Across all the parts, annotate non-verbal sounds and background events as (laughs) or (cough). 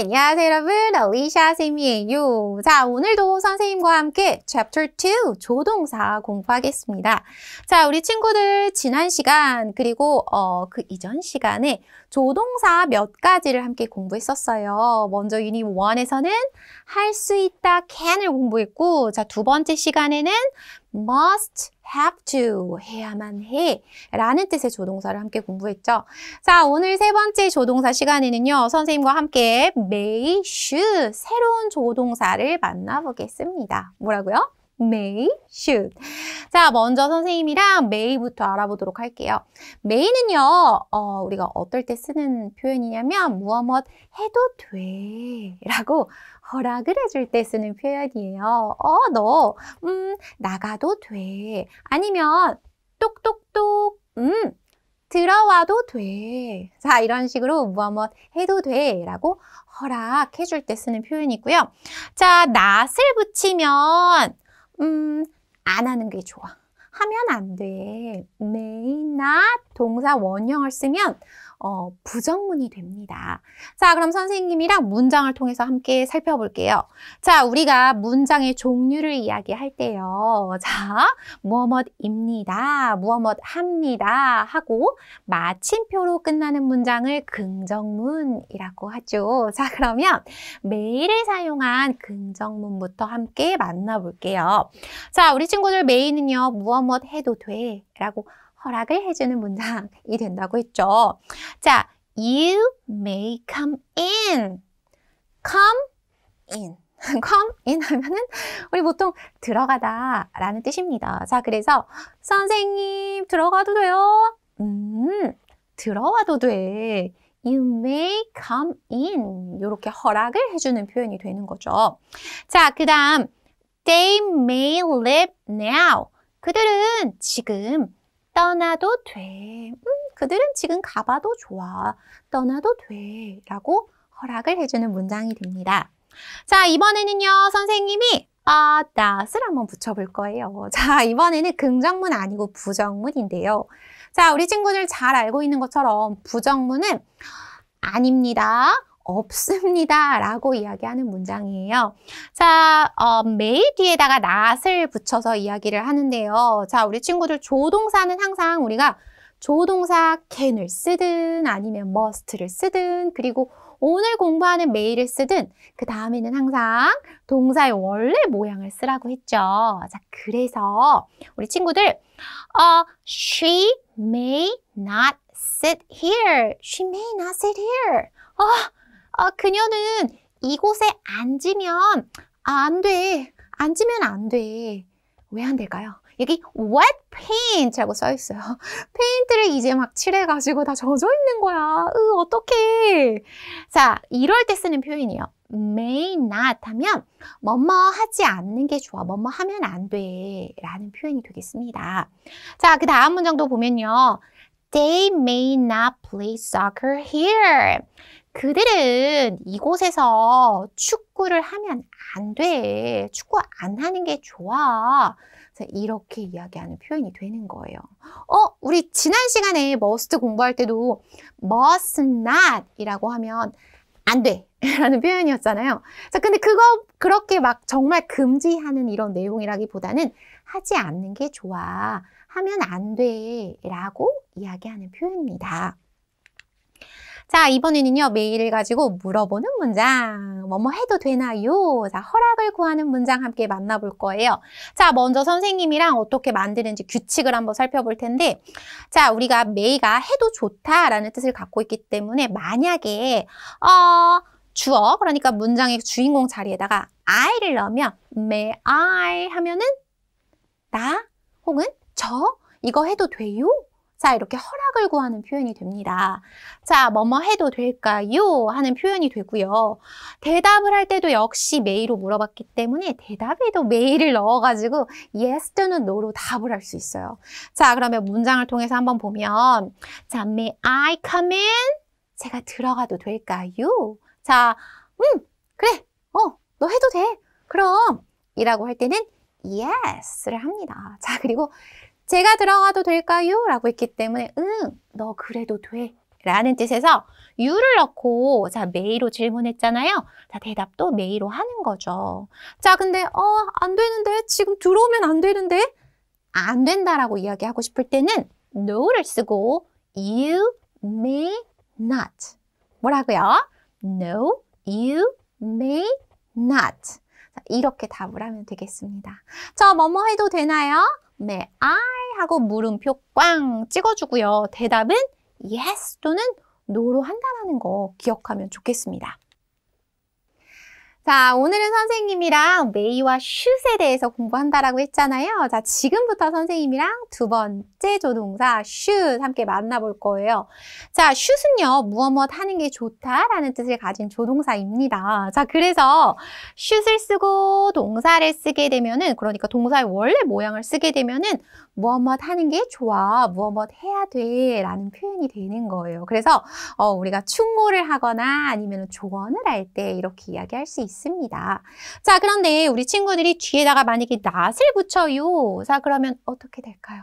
네, 안녕하세요 여러분 알리샤 쌤이에요 자 오늘도 선생님과 함께 챕터 2 조동사 공부하겠습니다 자 우리 친구들 지난 시간 그리고 어, 그 이전 시간에 조동사 몇 가지를 함께 공부했었어요 먼저 유닛 1에서는 할 수 있다 can을 공부했고 자 두 번째 시간에는 must have to 해야만 해 라는 뜻의 조동사를 함께 공부했죠. 자 오늘 세 번째 조동사 시간에는요. 선생님과 함께 may, should 새로운 조동사를 만나보겠습니다. 뭐라고요? may, should. 자, 먼저 선생님이랑 may부터 알아보도록 할게요. may는요, 어, 우리가 어떨 때 쓰는 표현이냐면, 무엇 무엇 해도 돼. 라고 허락을 해줄 때 쓰는 표현이에요. 어, 너, 음, 나가도 돼. 아니면, 똑똑똑, 음, 들어와도 돼. 자, 이런 식으로 무엇무엇 해도 돼 라고 허락해줄 때 쓰는 표현이고요. 자, 낫을 붙이면 음, 안 하는 게 좋아. 하면 안 돼. may not 동사 원형을 쓰면 어, 부정문이 됩니다. 자, 그럼 선생님이랑 문장을 통해서 함께 살펴볼게요. 자, 우리가 문장의 종류를 이야기할 때요. 자, 무엇뭇입니다, 무엇뭇합니다 하고 마침표로 끝나는 문장을 긍정문이라고 하죠. 자, 그러면 메일을 사용한 긍정문부터 함께 만나볼게요. 자, 우리 친구들 메일은요. 무엇뭇 해도 돼 라고 허락을 해주는 문장이 된다고 했죠. 자, you may come in. come in. (laughs) come in 하면은 우리 보통 들어가다 라는 뜻입니다. 자, 그래서 선생님 들어가도 돼요? 음, 들어와도 돼. You may come in. 이렇게 허락을 해주는 표현이 되는 거죠. 자, 그 다음 They may live now. 그들은 지금 떠나도 돼. 음, 그들은 지금 가봐도 좋아. 떠나도 돼. 라고 허락을 해주는 문장이 됩니다. 자, 이번에는요, 선생님이 아, t 스를 한번 붙여볼 거예요. (laughs) 자, 이번에는 긍정문 아니고 부정문인데요. 자, 우리 친구들 잘 알고 있는 것처럼 부정문은 아닙니다. 없습니다. 라고 이야기하는 문장이에요. 자, 어, may 뒤에다가 not을 붙여서 이야기를 하는데요. 자, 우리 친구들 조동사는 항상 우리가 조동사 can을 쓰든 아니면 must를 쓰든 그리고 오늘 공부하는 메일을 쓰든 그 다음에는 항상 동사의 원래 모양을 쓰라고 했죠. 자, 그래서 우리 친구들 어, she may not sit here. she may not sit here. 어, 아, 그녀는 이곳에 앉으면 안 돼. 앉으면 안 돼. 왜 안 될까요? 여기 wet paint라고 써 있어요. (laughs) 페인트를 이제 막 칠해가지고 다 젖어 있는 거야. 으, 어떡해. 자, 이럴 때 쓰는 표현이에요. may not 하면 뭐뭐 하지 않는 게 좋아. 뭐 뭐 하면 안 돼. 라는 표현이 되겠습니다. 자, 그 다음 문장도 보면요. They may not play soccer here. 그들은 이곳에서 축구를 하면 안 돼. 축구 안 하는 게 좋아. 이렇게 이야기하는 표현이 되는 거예요. 어, 우리 지난 시간에 must 공부할 때도 must not 이라고 하면 안 돼. (laughs) 라는 표현이었잖아요. 자, 근데 그거 그렇게 막 정말 금지하는 이런 내용이라기보다는 하지 않는 게 좋아. 하면 안 돼. 라고 이야기하는 표현입니다. 자, 이번에는요. 메일을 가지고 물어보는 문장. 뭐뭐 뭐 해도 되나요? 자, 허락을 구하는 문장 함께 만나볼 거예요. 자, 먼저 선생님이랑 어떻게 만드는지 규칙을 한번 살펴볼 텐데 자, 우리가 메이가 해도 좋다라는 뜻을 갖고 있기 때문에 만약에 어 주어, 그러니까 문장의 주인공 자리에다가 I를 넣으면 may I 하면은 나 혹은 저 이거 해도 돼요? 자, 이렇게 허락을 구하는 표현이 됩니다. 자, 뭐뭐 해도 될까요? 하는 표현이 되고요. 대답을 할 때도 역시 메이로 물어봤기 때문에 대답에도 메이를 넣어가지고 yes 또는 no로 답을 할 수 있어요. 자, 그러면 문장을 통해서 한번 보면 자, may I come in? 제가 들어가도 될까요? 자, 음, 그래, 어, 너 해도 돼. 그럼 이라고 할 때는 yes를 합니다. 자, 그리고 제가 들어가도 될까요? 라고 했기 때문에 응, 너 그래도 돼 라는 뜻에서 유를 넣고 자 메이로 질문했잖아요. 자 대답도 메이로 하는 거죠. 자 근데 어안 되는데 지금 들어오면 안 되는데 안 된다라고 이야기하고 싶을 때는 no를 쓰고 you may not 뭐라고요? no you may not 이렇게 답을 하면 되겠습니다. 저 뭐뭐 해도 되나요? may 네, I 하고 물음표 꽝 찍어주고요. 대답은 yes 또는 no로 한다는거 기억하면 좋겠습니다. 자, 오늘은 선생님이랑 메이와 슛에 대해서 공부한다라고 했잖아요. 자, 지금부터 선생님이랑 두 번째 조동사 슛 함께 만나볼 거예요. 자, 슛은요, 무엇무엇 하는 게 좋다라는 뜻을 가진 조동사입니다. 자, 그래서 슛을 쓰고 동사를 쓰게 되면은, 그러니까 동사의 원래 모양을 쓰게 되면은 무엇뭇 하는 게 좋아, 무엇뭇 해야 돼 라는 표현이 되는 거예요. 그래서 어, 우리가 충고를 하거나 아니면 조언을 할 때 이렇게 이야기할 수 있습니다. 자, 그런데 우리 친구들이 뒤에다가 만약에 낫을 붙여요. 자, 그러면 어떻게 될까요?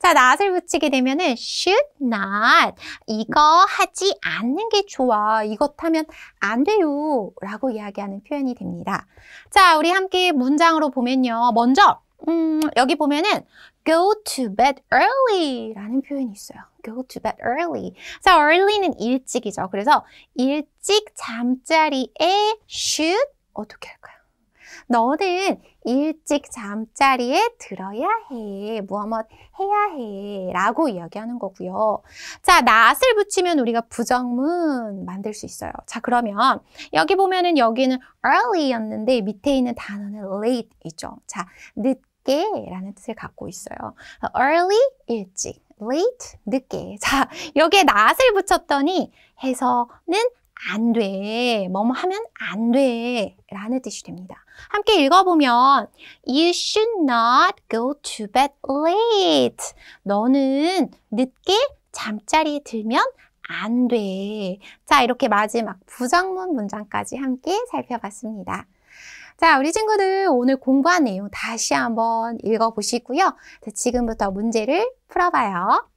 자, not을 붙이게 되면은 should not. 이거 하지 않는 게 좋아. 이것 하면 안 돼요. 라고 이야기하는 표현이 됩니다. 자, 우리 함께 문장으로 보면요. 먼저 음, 여기 보면은 go to bed early 라는 표현이 있어요. go to bed early. 자, early는 일찍이죠. 그래서 일찍 잠자리에 should 어떻게 할까요? 너는 일찍 잠자리에 들어야 해. 무엇뭇 뭐 해야 해. 라고 이야기하는 거고요. 자, 낫을 붙이면 우리가 부정문 만들 수 있어요. 자, 그러면 여기 보면은 여기는 early였는데 밑에 있는 단어는 late이죠. 자, 늦게 라는 뜻을 갖고 있어요. early, 일찍. late, 늦게. 자, 여기에 낫을 붙였더니 해서는 안 돼. 뭐뭐 하면 안 돼. 라는 뜻이 됩니다. 함께 읽어보면 You should not go to bed late. 너는 늦게 잠자리에 들면 안 돼. 자, 이렇게 마지막 부정문 문장까지 함께 살펴봤습니다. 자, 우리 친구들 오늘 공부한 내용 다시 한번 읽어보시고요. 지금부터 문제를 풀어봐요.